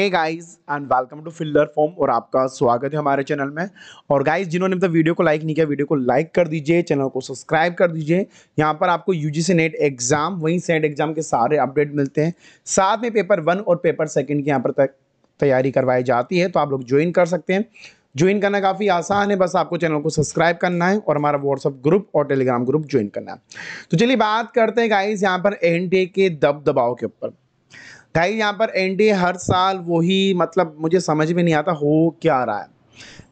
hey guys and welcome to fielder form और आपका स्वागत है हमारे चैनल में और गाइस जिन्होंने मतलब वीडियो को लाइक नहीं किया वीडियो को लाइक कर दीजिए चैनल को सब्सक्राइब कर दीजिए यहाँ पर आपको यूजीसी नेट एग्जाम वहीं सेट एग्जाम के सारे अपडेट मिलते हैं साथ में पेपर वन और पेपर सेकेंड की यहाँ पर तैयारी करवाई जाती है तो आप लोग ज्वाइन कर सकते हैं ज्वाइन करना काफ़ी आसान है बस आपको चैनल को सब्सक्राइब करना है और हमारा व्हाट्सअप ग्रुप और टेलीग्राम ग्रुप ज्वाइन करना है तो चलिए बात करते हैं गाइज यहाँ पर एन के दब दबाव के ऊपर गाइस यहाँ पर एनडीए हर साल वही मतलब मुझे समझ में नहीं आता हो क्या रहा है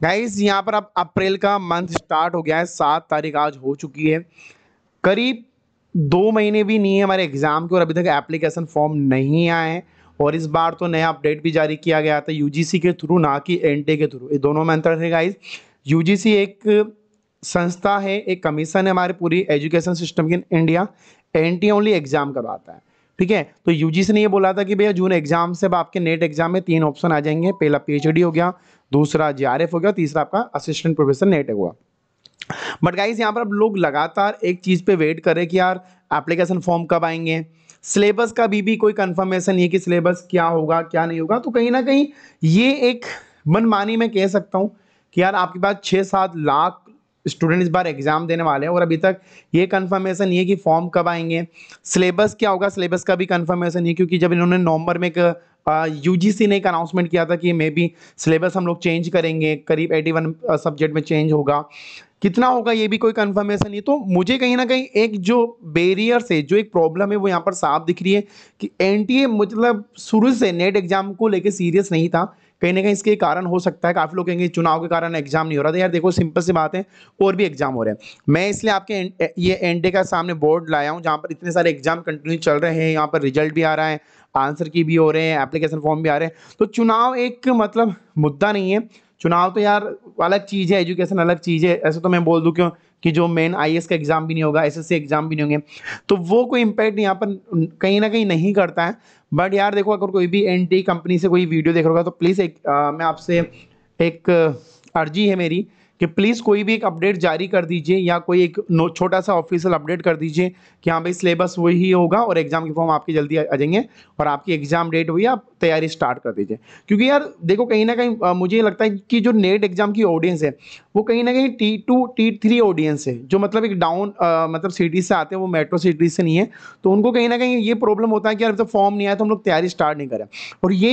गाइस यहाँ पर अब अप्रैल का मंथ स्टार्ट हो गया है सात तारीख आज हो चुकी है करीब दो महीने भी नहीं है हमारे एग्ज़ाम के और अभी तक एप्लीकेशन फॉर्म नहीं आए हैं और इस बार तो नया अपडेट भी जारी किया गया था यूजीसी के थ्रू ना कि एनटे के थ्रू ये दोनों में अंतर है गाइज यूजीसी एक संस्था है एक कमीशन है हमारे पूरी एजुकेशन सिस्टम की India N T only exam करवाता है ठीक है तो यूजीसी ने ये बोला था कि भैया जून एग्जाम से अब आपके नेट एग्जाम में तीन ऑप्शन आ जाएंगे पहला पीएचडी हो गया दूसरा जेआरएफ हो गया तीसरा आपका असिस्टेंट प्रोफेसर नेट हुआ बट गाइज यहाँ पर अब लोग लगातार एक चीज़ पे वेट करें कि यार एप्लीकेशन फॉर्म कब आएंगे सिलेबस का भी भी कोई कंफर्मेशन नहीं है कि सिलेबस क्या होगा क्या नहीं होगा तो कहीं ना कहीं ये एक मनमानी मैं कह सकता हूँ कि यार आपके पास छः सात लाख स्टूडेंट इस बार एग्ज़ाम देने वाले हैं और अभी तक ये कन्फर्मेशन नहीं है कि फॉर्म कब आएंगे सिलेबस क्या होगा सिलेबस का भी कन्फर्मेशन नहीं है क्योंकि जब इन्होंने नवंबर में एक यू ने एक अनाउंसमेंट किया था कि मे बी सिलेबस हम लोग चेंज करेंगे करीब एटी वन सब्जेक्ट में चेंज होगा कितना होगा ये भी कोई कन्फर्मेशन नहीं तो मुझे कहीं ना कहीं एक जो बेरियर से जो एक प्रॉब्लम है वो यहाँ पर साफ दिख रही है कि एन मतलब शुरू से नेट एग्जाम को लेकर सीरियस नहीं था कहीं ना कहीं इसके कारण हो सकता है काफ़ी लोग कहेंगे चुनाव के कारण एग्जाम नहीं हो रहा था तो यार देखो सिंपल सी बात है और भी एग्जाम हो रहे हैं मैं इसलिए आपके ये एनडे का सामने बोर्ड लाया हूँ जहाँ पर इतने सारे एग्जाम कंटिन्यू चल रहे हैं यहाँ पर रिजल्ट भी आ रहा है आंसर की भी हो रहे हैं एप्लीकेशन फॉर्म भी आ रहे हैं तो चुनाव एक मतलब मुद्दा नहीं है चुनाव तो यार अलग चीज़ है एजुकेशन अलग चीज़ है ऐसे तो मैं बोल दूँ क्यों कि जो मेन आई का एग्ज़ाम भी नहीं होगा एस एग्ज़ाम भी नहीं होंगे तो वो कोई इम्पैक्ट यहाँ पर कहीं ना कहीं नहीं करता है बट यार देखो अगर कोई भी एन कंपनी e से कोई वीडियो देख रहा होगा तो प्लीज़ एक आ, मैं आपसे एक अर्जी है मेरी कि प्लीज़ कोई भी एक अपडेट जारी कर दीजिए या कोई एक छोटा सा ऑफिशियल अपडेट कर दीजिए कि हाँ भाई सिलेबस वही होगा और एग्ज़ाम के फॉर्म आपके जल्दी आ जाएंगे और आपकी एग्ज़ाम डेट हुई आप तैयारी स्टार्ट कर दीजिए क्योंकि यार देखो कहीं ना कहीं मुझे लगता है कि जो नेट एग्ज़ाम की ऑडियंस है वो कहीं ना कहीं T two T three audience है जो मतलब एक डाउन मतलब सिटी से आते हैं वो मेट्रो सिटी से नहीं है तो उनको कहीं ना कहीं ये प्रॉब्लम होता है कि यार जब फॉर्म नहीं आया तो हम लोग तैयारी स्टार्ट नहीं करें और ये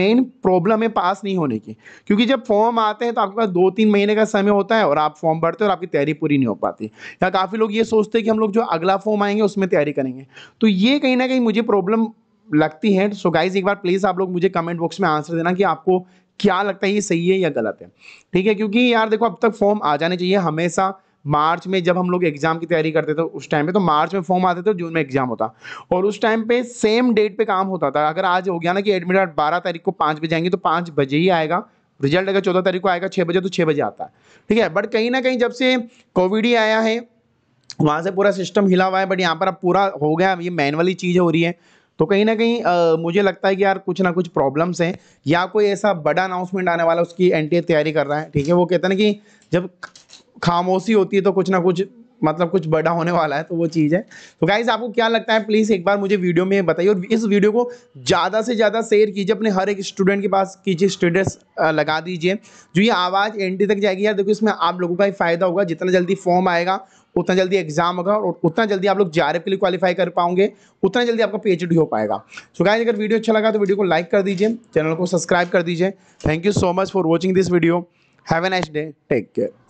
मेन प्रॉब्लम है पास नहीं होने की क्योंकि जब फॉर्म आते हैं तो आपके पास दो तीन महीने का समय में होता है और आप फॉर्म भरते हो और आपकी तैयारी पूरी नहीं हो पाती या काफ़ी लोग ये सोचते हैं कि हम लोग जो अगला फॉर्म आएंगे उसमें तैयारी करेंगे तो ये कहीं ना कहीं मुझे प्रॉब्लम लगती है सो गाइज एक बार प्लीज़ आप लोग मुझे कमेंट बॉक्स में आंसर देना कि आपको क्या लगता है ये सही है या गलत है ठीक है क्योंकि यार देखो अब तक फॉर्म आ जाने चाहिए हमेशा मार्च में जब हम लोग एग्जाम की तैयारी करते थे उस टाइम पे तो मार्च में फॉर्म आते थे जून में एग्जाम होता और उस टाइम पे सेम डेट पे काम होता था अगर आज हो गया ना कि एडमिट कार्ड बारह तारीख को पाँच बजे आएंगे तो पाँच बजे ही आएगा रिजल्ट अगर चौदह तारीख को आएगा छः बजे तो छः बजे आता है ठीक है बट कहीं ना कहीं जब से कोविड ही आया है वहाँ से पूरा सिस्टम हिला हुआ है बट यहाँ पर अब पूरा हो गया ये मैनुअली चीज़ हो रही है तो कहीं ना कहीं आ, मुझे लगता है कि यार कुछ ना कुछ प्रॉब्लम्स हैं या कोई ऐसा बड़ा अनाउंसमेंट आने वाला उसकी एन तैयारी कर रहा है ठीक है वो कहते हैं ना कि जब खामोशी होती है तो कुछ ना कुछ मतलब कुछ बड़ा होने वाला है तो वो चीज़ है तो गाइज आपको क्या लगता है प्लीज़ एक बार मुझे वीडियो में बताइए और इस वीडियो को ज़्यादा से ज़्यादा शेयर कीजिए अपने हर एक स्टूडेंट के पास कीजिए स्टेटस लगा दीजिए जो ये आवाज़ एंट्री तक जाएगी यार देखो इसमें आप लोगों का ही फायदा होगा जितना जल्दी फॉर्म आएगा उतना जल्दी एग्जाम होगा और उतना जल्दी आप लोग जे के लिए क्वालिफाई कर पाओगे उतना जल्दी आपका पी हो पाएगा सो गाइज अगर वीडियो अच्छा लगा तो वीडियो को लाइक कर दीजिए चैनल को सब्सक्राइब कर दीजिए thank you so much for watching this video have a nice day take care